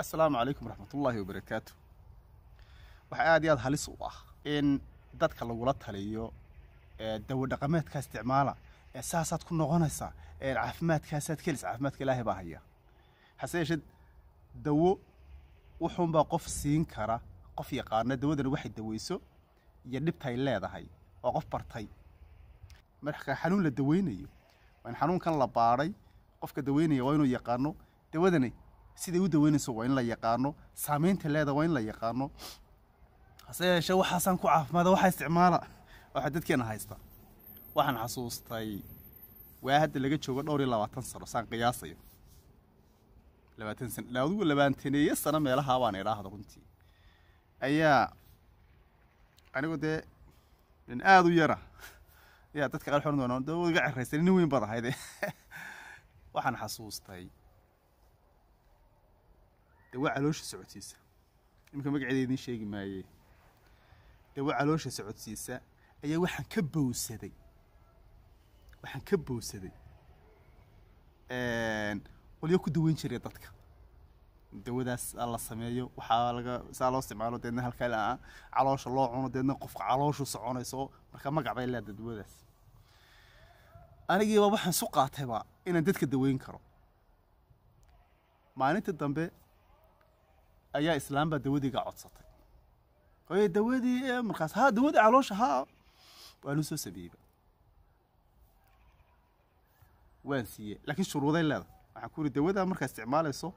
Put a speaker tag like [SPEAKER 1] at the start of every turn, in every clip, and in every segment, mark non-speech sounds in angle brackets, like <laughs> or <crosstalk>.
[SPEAKER 1] assalaamu calaykum waraxmatullaahi wabarakaatu waxaa aad iyo aad halis u ah in dadka lagula taliyo dawo dhaqameedkaa isticmaala saasaad ku noqonaysaa caafimaadkaasaad kelis caafimaadka ilaahay baa haya hase yeeshee dawo wuxuunbaa qof siin kara qof yaqaana dawadana waxay daweyso iyo dhibtaay leedahay oo qof bartay marka xanuun la daweynayo waa xanuunkan la baadhay qofka daweynaya waa inuu yaqaano dawadani siday u daweynayso waa in la yaqaano saamaynta leeda waa in la yaqaano hase yeeshee waxaasaan ku caafimaada waxaa isticmaala waxaa dadkeena haysta waxaan xasuustay waa hadda laga joogo dhowr iyo labaatan sano saan qiyaasayo labaatan san adugu labaataneye sano meelahaa baan idhaahda runtii ayaa anigoo dee nin aada u yara ayaa dadka qaar xon doona dawad iga ceraysa nin weyn baad ahayde <laughs> waxaan xasuustay de caloosha socodsiisa iminka magaceeda idiin sheegi maaye de caloosha socodsiisa ayaa waxaan ka bowsaday waxaan ka bowsaday qolyo ku daweyn jiray dadka dawadaas la sameeyo waxaa laga saa loo isticmaalo deedna halkaa ah. caloosha loo cuno deedna qofka calooshu soconayso marka magac bay leedahay dawadaas anigiiba waxaan su qaatayba inaan dadka daweyn karo maalinta dambe أيا إسلام بدودي قاعد صطي قوي دودي إيه مرخص ها دودي علوش ها وأنا سو سبيبة وانسية لكن شروط ذي لذا عكور الدودة مرخص استعمال الصو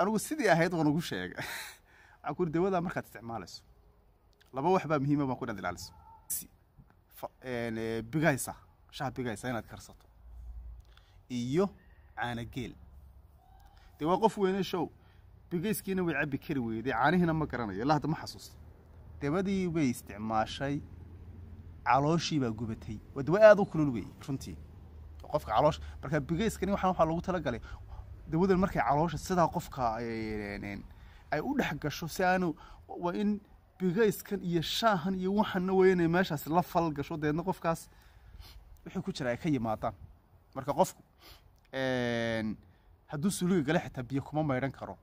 [SPEAKER 1] أنا قلت سيدي أهيت وأنا قلت شيء <laughs> عكور الدودة مرخص استعمال الصو لا بوح بقى مهمة ما كنا ذي لالس ف... يعني بقايسة شاب بقايسة أنا كرسته إيو عانا جيل تي وقف وين شو bigeyskiina way cabbi kari weyday caanihiina ma garanayo ila hadda ma xasuusta dabadii bay isticmaashay calooshii baa gubatay waa daba aada u kulul weeye runtii qofka caloosh marka bigeyskani waxaan waxaa loogu talagalay dawadan markay caloosha sidaa qofka ay u dhex gasho si aanu waa in bigeyskan iyo shaahan iyo waxanna waa inay meeshaasi la fal gasho deedna qofkaas wixii ku jira ay ka yimaadaan marka qofku hadduu suuliga gale xitaa biyo kuma maydhan karo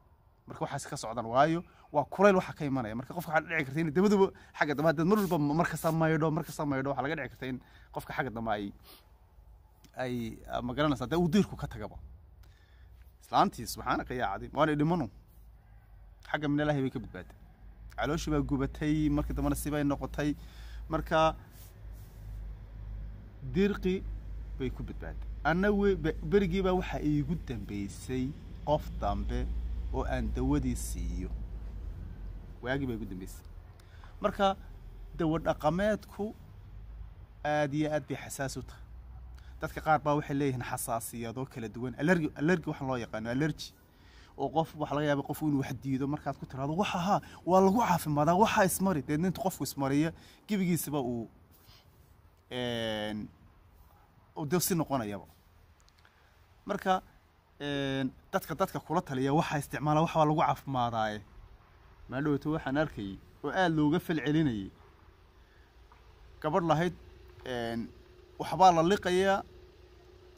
[SPEAKER 1] marka waxaas ka socdan waayo waa kulayl waxa ka imanaya marka qofka waxaa dhici karta in dabaduba xagga dambe haddaad mar walba markasta maydho markasta maydho waxaa laga dhici karta in qofka xagga dambe ay ay ma garanaysa dee uu diirku ka tagaba islaantii subxaana ka yaacday waanay dhimanu xagga min ilaahay bay ka badbaaday calooshii baa gubatay markii dambena sibay noqotay marka dirqi bay ku badbaaday anna berigii baa waxaa iigu dambeysay qof dambe oo aan dawadii siiyo waagii baa ugu dambeysay marka dawo dhaqameedku aad iyo aad bay xasaas u tahay dadka qaar baa waxay leeyihiin xasaasiyado kala duwan alergi alergi waxaan loo yaqaano alergi oo qof waxa laga yaaba qof inuu wax diido markaad ku tiraado waxa haa waa lagu caafimaadaa waxaa ismari deedna inta qofku ismariya gebigiisaba uu dafsi noqonayaba marka dadka dadka kula taliya waxaa isticmaala waxbaa lagu caafimaadaaye maadhowto waxaan arkayay oo aada looga fal celinayay gabadh lahayd waxbaa la liqayaa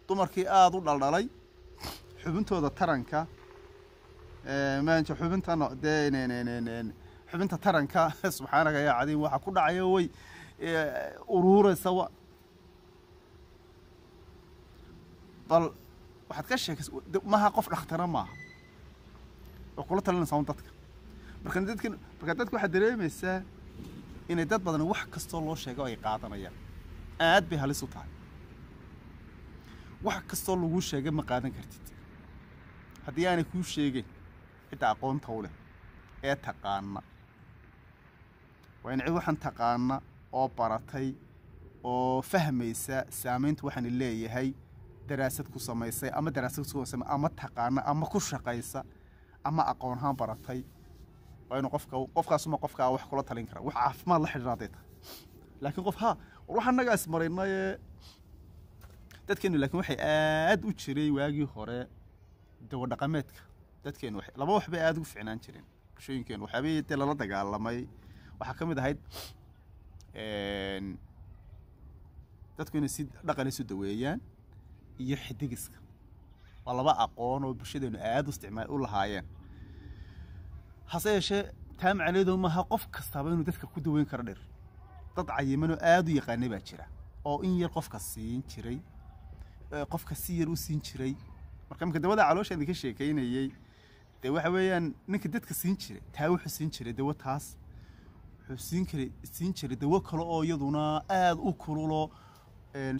[SPEAKER 1] dumarkii aada u dhaldhalay xubintooda taranka maanta xubintano dee xubinta taranka <laughs> subxaanaga yaa cadiim waxaa ku dhacaya way e, uruuraysa wa bal waxaad ka sheekaysa maaha qof dhakhtara maaha oo kula talinaysa un dadka marka dadka marka dadka waxaad dareemaysaa inay dad badan wax kastoo loo sheego ay qaadanayaan aad bay halis u tahay wax kastoo laguu sheegay ma qaadan kartid haddii aanay kuu sheegin cidda aqoonta u leh ee taqaana waa in cid waxaan taqaana oo baratay oo fahmaysa saamaynta waxaana leeyahay daraasad ku samaysay ama daraasad kusama ama taqaana ama ku shaqaysa ama aqoonhaan baratay waa inuu qofka qofkaasuma qofkaa wax kula talin kara wax caafimaad la xidhiira haday tahay laakiin qof ha war waxaan nagaas maraynaye dadkeenu laakiin waxay aad u jiray waagii hore dawadhaqameedka dadkeenu laba wax bay aad ugu ficnaan jireen bulshooyinkeenu waxyaabihii dee lala dagaalamay waxaa ka mid ahayd dadku inay si dhaqan isu daweeyaan iyo xidigiska waa laba aqoon oo bulshadeenu aada u isticmaal u lahaayeen hase yeeshee taa macnaheedu maaha qof kastaaba inuu dadka ku daweyn karo dhir dad cayimanoo aada u yaqaanay baa jira oo in yar qofka siin jiray qofka si yar u siin jiray marka imka dawada caloosha idinka sheekaynayey dee waxa weeyaan ninka dadka siin jiray taa wuxuu siin jiray dawo taas wuxuu siin jiray siin jiray dawo kale oo iyaduna aada u kululo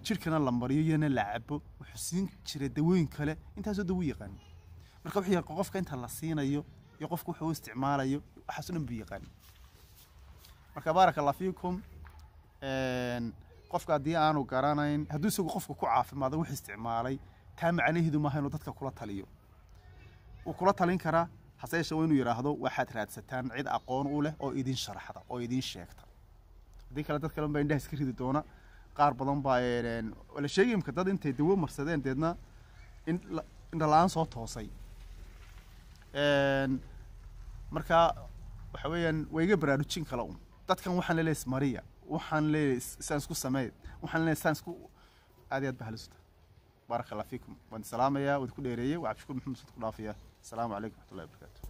[SPEAKER 1] jirkana la mariyo iyona la cabo wuxuu siin jira dawooyin kale intaasoo dawu yaqaan marka wx qofka inta la siinayo iyo qofka wuxuu isticmaalayo waxaaso dhan buu yaqaan marka baaraka fiikum qofka haddii aanu garanayn hadduu isagu qofka ku caafimaado wux isticmaalay taa macnaheedu maaha inuu dadka kula taliyo wuu kula talin karaa hase yeeshee waa inuu yidhaahdo waxaad raadsataan cid aqoon u leh oo idin sharxda oo idin sheegta haddii kale dad kale unbaa indhaha iska ridi doona qaar badan baa eh, la sheegi mka dad intay dawo marsadeen deedna indhala-aan soo toosay markaa waxa weeyaan waa iga baraarujin kala un dadkan waxaan leelay ismariya waxaan leelay saan isku sameyd waxaan leelay saan isku aad iyo aad ba halisuta baaraka allah fiikum waan salaamayaa waan ku dheereeyey waa cabdishakuur maxamed saad ku dhaafiya asalaamu calaykum waxmatullahi wabarakatu